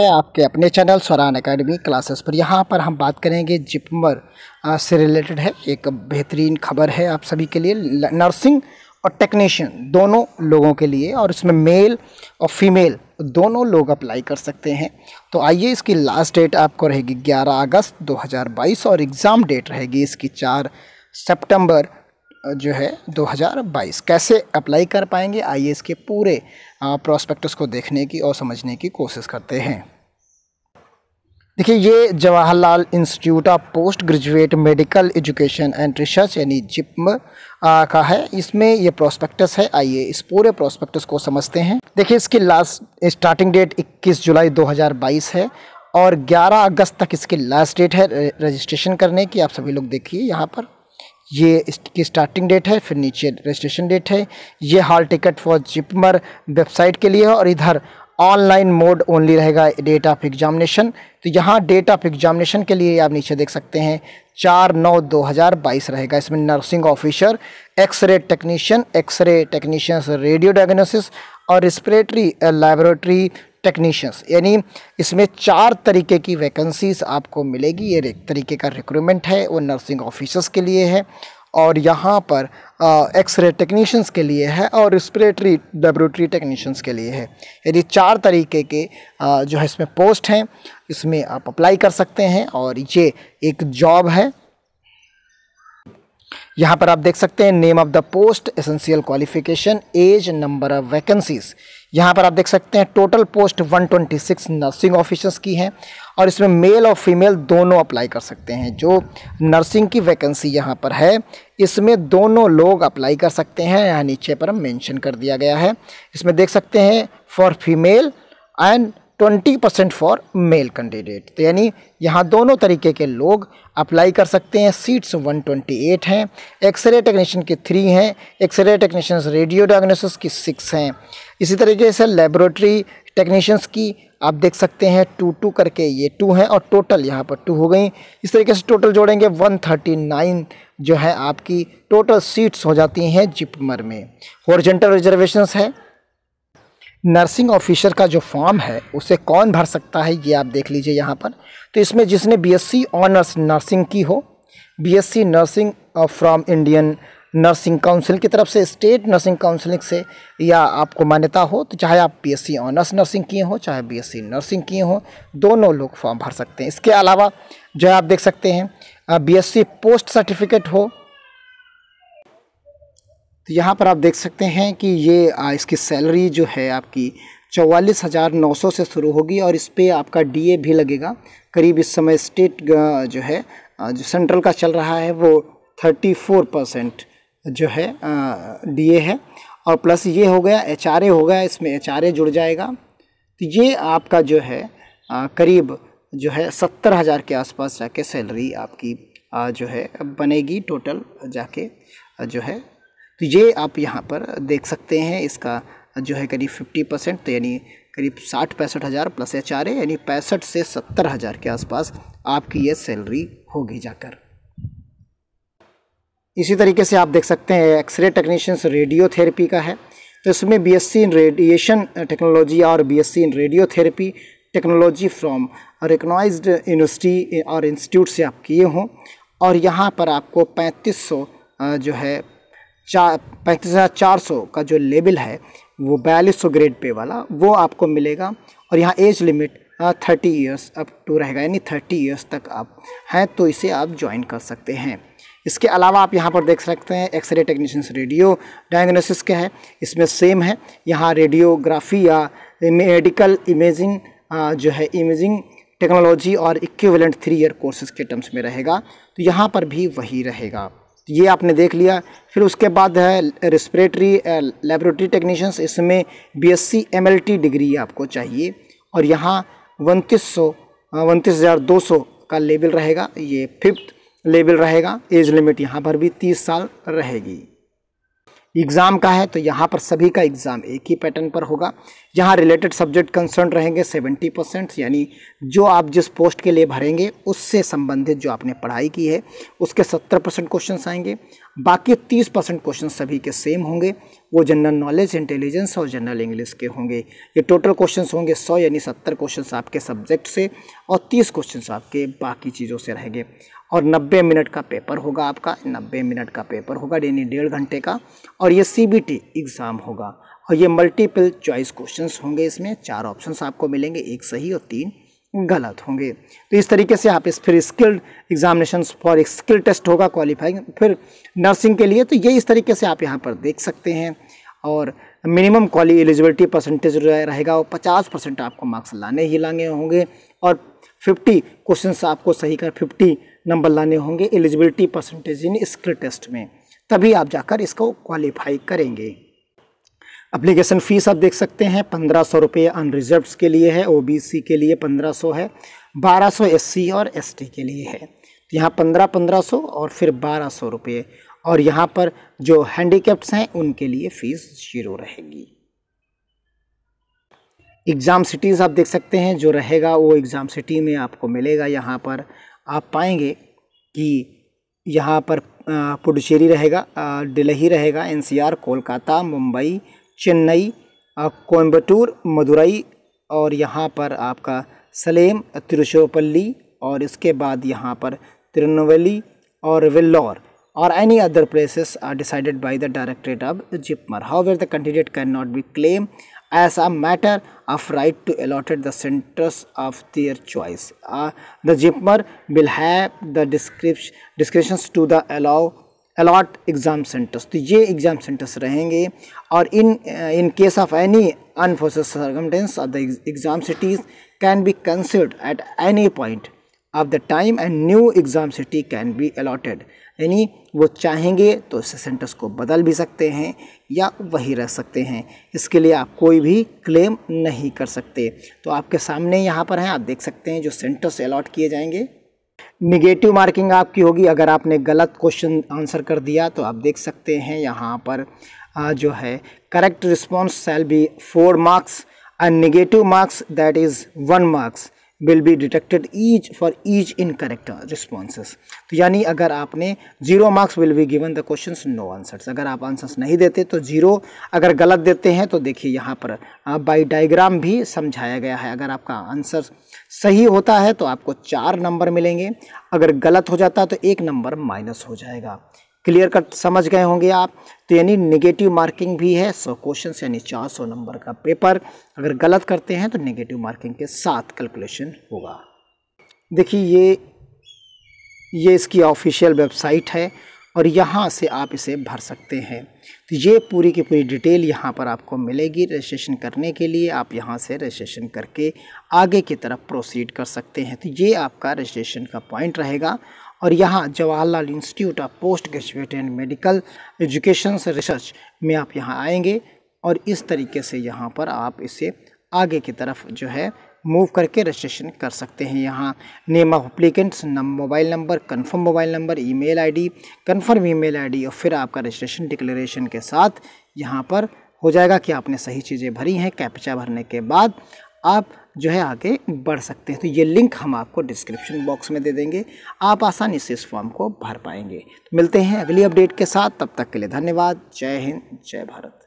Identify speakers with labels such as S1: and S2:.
S1: है आपके अपने चैनल स्वरान एकेडमी क्लासेस पर यहाँ पर हम बात करेंगे जिपमर से रिलेटेड है एक बेहतरीन खबर है आप सभी के लिए नर्सिंग और टेक्नीशियन दोनों लोगों के लिए और इसमें मेल और फीमेल दोनों लोग अप्लाई कर सकते हैं तो आइए इसकी लास्ट डेट आपको रहेगी 11 अगस्त 2022 और एग्ज़ाम डेट रहेगी इसकी 4 सितंबर जो है 2022 कैसे अप्लाई कर पाएंगे आइए इसके पूरे प्रोस्पेक्टस को देखने की और समझने की कोशिश करते हैं देखिए ये Jawaharlal institute of post graduate medical education and research यानी जिप्म का है इसमें ये प्रोस्पेक्टस है आइए इस पूरे प्रोस्पेक्टस को समझते हैं देखिए इसकी लास्ट स्टार्टिंग डेट 21 जुलाई 2022 है और 11 अगस्त तक इसकी लास्ट डेट है रजिस्ट्रेशन करने की आप सभी लोग देखिए यहाँ पर ये इसकी स्टार्टिंग डेट है फिर नीचे रजिस्ट्रेशन डेट है ये hall ticket for JIPMER website के लिए है और इधर ऑनलाइन मोड ओनली रहेगा डेट ऑफ एग्जामिनेशन तो यहाँ डेट ऑफ एग्जामिनेशन के लिए आप नीचे देख सकते हैं चार नौ दो हज़ार बाईस रहेगा इसमें nursing officer x ray technician x ray technicians radio diagnosis और रिस्परेटरी लेबोरेटरी टेक्नीशियंस यानी इसमें चार तरीके की वैकेंसीज आपको मिलेगी ये एक तरीके का रिक्रूटमेंट है वो नर्सिंग ऑफिसर्स के लिए है और यहाँ पर एक्सरे टेक्नीशियंस के लिए है और रिस्परेटरी लेबोरेटरी टेक्नीशियंस के लिए है यदि चार तरीके के आ, जो है इसमें पोस्ट हैं इसमें आप अप्लाई कर सकते हैं और ये एक जॉब है यहाँ पर आप देख सकते हैं name of the post essential qualification age number of vacancies यहाँ पर आप देख सकते हैं टोटल पोस्ट 126 नर्सिंग ऑफिसर्स की हैं और इसमें मेल और फीमेल दोनों अप्लाई कर सकते हैं जो नर्सिंग की वैकेंसी यहाँ पर है इसमें दोनों लोग अप्लाई कर सकते हैं यहाँ नीचे पर मेंशन कर दिया गया है इसमें देख सकते हैं for female and twenty percent for male candidate तो यानी यहाँ दोनों तरीके के लोग अप्लाई कर सकते हैं सीट्स 128 हैं एक्सरे टेक्नीशियन की थ्री हैं एक्सरे टेक्नीशियंस रेडियो डायग्नोसिस की सिक्स हैं इसी तरीके से लेबोरेटरी टेक्नीशियंस की आप देख सकते हैं टू टू करके ये टू हैं और टोटल यहाँ पर टू हो गई इस तरीके से टोटल जोड़ेंगे 139 जो है आपकी टोटल सीट्स हो जाती हैं जिपमर में हॉर्जेंटल रिजर्वेशंस है नर्सिंग ऑफिसर का जो फॉर्म है उसे कौन भर सकता है ये आप देख लीजिए यहाँ पर तो इसमें जिसने बीएससी ऑनर्स नर्सिंग की हो BSc nursing from Indian nursing council की तरफ से स्टेट नर्सिंग काउंसिलिंग से या आपको मान्यता हो तो चाहे आप बीएससी ऑनर्स नर्सिंग किए हों चाहे बीएससी नर्सिंग किए हों दोनों लोग फॉर्म भर सकते हैं इसके अलावा जो आप देख सकते हैं बीएससी पोस्ट सर्टिफिकेट हो तो यहाँ पर आप देख सकते हैं कि ये इसकी सैलरी जो है आपकी चौवालीस हज़ार नौ सौ से शुरू होगी और इस पर आपका डीए भी लगेगा करीब इस समय स्टेट जो है जो सेंट्रल का चल रहा है वो थर्टी फोर परसेंट जो है डीए है और प्लस ये हो गया एच आर ए हो गया इसमें एच आर ए जुड़ जाएगा तो ये आपका जो है करीब जो है सत्तर हज़ार के आसपास जाके सैलरी आपकी जो है बनेगी टोटल जाके जो है तो ये आप यहाँ पर देख सकते हैं इसका जो है करीब फिफ्टी परसेंट तो यानी करीब साठ पैंसठ हज़ार प्लस एच आर यानी पैंसठ से सत्तर हज़ार के आसपास आपकी ये सैलरी होगी जाकर इसी तरीके से आप देख सकते हैं एक्सरे टेक्नीशियंस रेडियोथेरेपी का है तो इसमें बीएससी इन रेडिएशन टेक्नोलॉजी और BSc in radiotherapy technology from recognised university और इंस्टीट्यूट से आप किए हों और यहाँ पर आपको पैंतीस सौ जो है चार पैंतीस हज़ार चार सौ का जो लेवल है वो बयालीस सौ ग्रेड पे वाला वो आपको मिलेगा और यहाँ एज लिमिट हाँ, थर्टी इयर्स अप टू रहेगा यानी थर्टी इयर्स तक आप हैं तो इसे आप ज्वाइन कर सकते हैं इसके अलावा आप यहाँ पर देख सकते हैं एक्सरे टेक्नीशियंस रेडियो डायग्नोसिस के है इसमें सेम है यहाँ रेडियोग्राफी या मेडिकल इमेजिंग जो है इमेजिंग टेक्नोलॉजी और इक्विवेलेंट थ्री ईयर कोर्सेज के टर्म्स में रहेगा तो यहाँ पर भी वही रहेगा ये आपने देख लिया फिर उसके बाद है रेस्परेटरी लेबोरेटरी टेक्नीशियंस इसमें B S C M L T degree आपको चाहिए और यहाँ उनतीस सौ उनतीस हज़ार दो सौ का लेवल रहेगा ये फिफ्थ लेवल रहेगा एज लिमिट यहाँ पर भी तीस साल रहेगी एग्ज़ाम का है तो यहाँ पर सभी का एग्ज़ाम एक ही पैटर्न पर होगा यहाँ रिलेटेड सब्जेक्ट कंसर्न रहेंगे 70 परसेंट यानी जो आप जिस पोस्ट के लिए भरेंगे उससे संबंधित जो आपने पढ़ाई की है उसके 70 परसेंट क्वेश्चन आएंगे बाकी 30 परसेंट क्वेश्चन सभी के सेम होंगे वो जनरल नॉलेज इंटेलिजेंस और जनरल इंग्लिश के होंगे ये टोटल क्वेश्चन होंगे सौ यानी सत्तर क्वेश्चन आपके सब्जेक्ट से और तीस क्वेश्चन आपके बाकी चीज़ों से रहेंगे और 90 मिनट का पेपर होगा आपका 90 मिनट का पेपर होगा यानी डेढ़ घंटे का और ये सी एग्ज़ाम होगा और ये मल्टीपल चॉइस क्वेश्चंस होंगे इसमें चार ऑप्शंस आपको मिलेंगे एक सही और तीन गलत होंगे तो इस तरीके से आप इस फिर skilled examination for skill test होगा क्वालिफाइंग फिर नर्सिंग के लिए तो ये इस तरीके से आप यहाँ पर देख सकते हैं और मिनिमम क्वाली एलिजिबिलिटी परसेंटेज रहेगा वो पचास परसेंट आपको मार्क्स लाने ही लाने होंगे और फिफ्टी क्वेश्चन आपको सही कर फिफ्टी नंबर लाने होंगे eligibility percentage in skill test में तभी आप जाकर इसको क्वालिफाई करेंगे अप्लीकेशन फ़ीस आप देख सकते हैं पंद्रह सौ रुपये अनरिजर्व के लिए है ओबीसी के लिए पंद्रह सौ है बारह सौ एस और एस के लिए है तो यहाँ पंद्रह पंद्रह सौ और फिर बारह सौ रुपये और यहाँ पर जो हैंडी हैं उनके लिए फ़ीस जीरो रहेगी एग्ज़ाम सिटीज़ आप देख सकते हैं जो रहेगा वो एग्ज़ाम सिटी में आपको मिलेगा यहाँ पर आप पाएंगे कि यहाँ पर पुडुचेरी रहेगा दिल्ली रहेगा एनसीआर कोलकाता मुंबई चेन्नई कोयम्बटूर मदुरई और यहाँ पर आपका सलेम तिरुचिरापल्ली और इसके बाद यहाँ पर तिरुनवेली और Vellore other places are decided by the directorate of JIPMER however the candidate can not be claim as a matter of right to allotted the centers of their choice. Uh, the JIPMER will have the discretion to the allow allot exam centers. The J exam centers रहेंगे और in uh, in case of any unforeseen circumstance of the exam cities can be considered at any point. Of the time and new exam city can be allotted यानी वो चाहेंगे तो इस centres को बदल भी सकते हैं या वही रह सकते हैं इसके लिए आप कोई भी क्लेम नहीं कर सकते तो आपके सामने यहाँ पर हैं आप देख सकते हैं जो सेंटर्स अलॉट किए जाएंगे निगेटिव मार्किंग आपकी होगी अगर आपने गलत क्वेश्चन आंसर कर दिया तो आप देख सकते हैं यहाँ पर जो है correct response shall be four marks and negative marks that is one marks will be detected each for each incorrect response तो यानी अगर आपने zero marks will be given the question no answers अगर आप answers नहीं देते तो zero अगर गलत देते हैं तो देखिए यहाँ पर बाई डाइग्राम भी समझाया गया है अगर आपका आंसर सही होता है तो आपको चार नंबर मिलेंगे अगर गलत हो जाता है तो एक नंबर माइनस हो जाएगा क्लियर कट समझ गए होंगे आप तो यानी नेगेटिव मार्किंग भी है सौ क्वेश्चन यानी चार सौ नंबर का पेपर अगर गलत करते हैं तो नेगेटिव मार्किंग के साथ कैलकुलेशन होगा देखिए ये ये इसकी ऑफिशियल वेबसाइट है और यहाँ से आप इसे भर सकते हैं तो ये पूरी की पूरी डिटेल यहाँ पर आपको मिलेगी रजिस्ट्रेशन करने के लिए आप यहाँ से रजिस्ट्रेशन करके आगे की तरफ प्रोसीड कर सकते हैं तो ये आपका रजिस्ट्रेशन का पॉइंट रहेगा और यहाँ Jawaharlal institute of post graduate and medical education research में आप यहाँ आएंगे और इस तरीके से यहाँ पर आप इसे आगे की तरफ जो है मूव करके रजिस्ट्रेशन कर सकते हैं यहाँ name of applicants mobile number confirm mobile number email ID confirm email ID और फिर आपका रजिस्ट्रेशन डिक्लेरेशन के साथ यहाँ पर हो जाएगा कि आपने सही चीज़ें भरी हैं कैप्चा भरने के बाद आप जो है आगे बढ़ सकते हैं तो ये लिंक हम आपको डिस्क्रिप्शन बॉक्स में दे देंगे आप आसानी से इस फॉर्म को भर पाएंगे तो मिलते हैं अगली अपडेट के साथ तब तक के लिए धन्यवाद जय हिंद जय भारत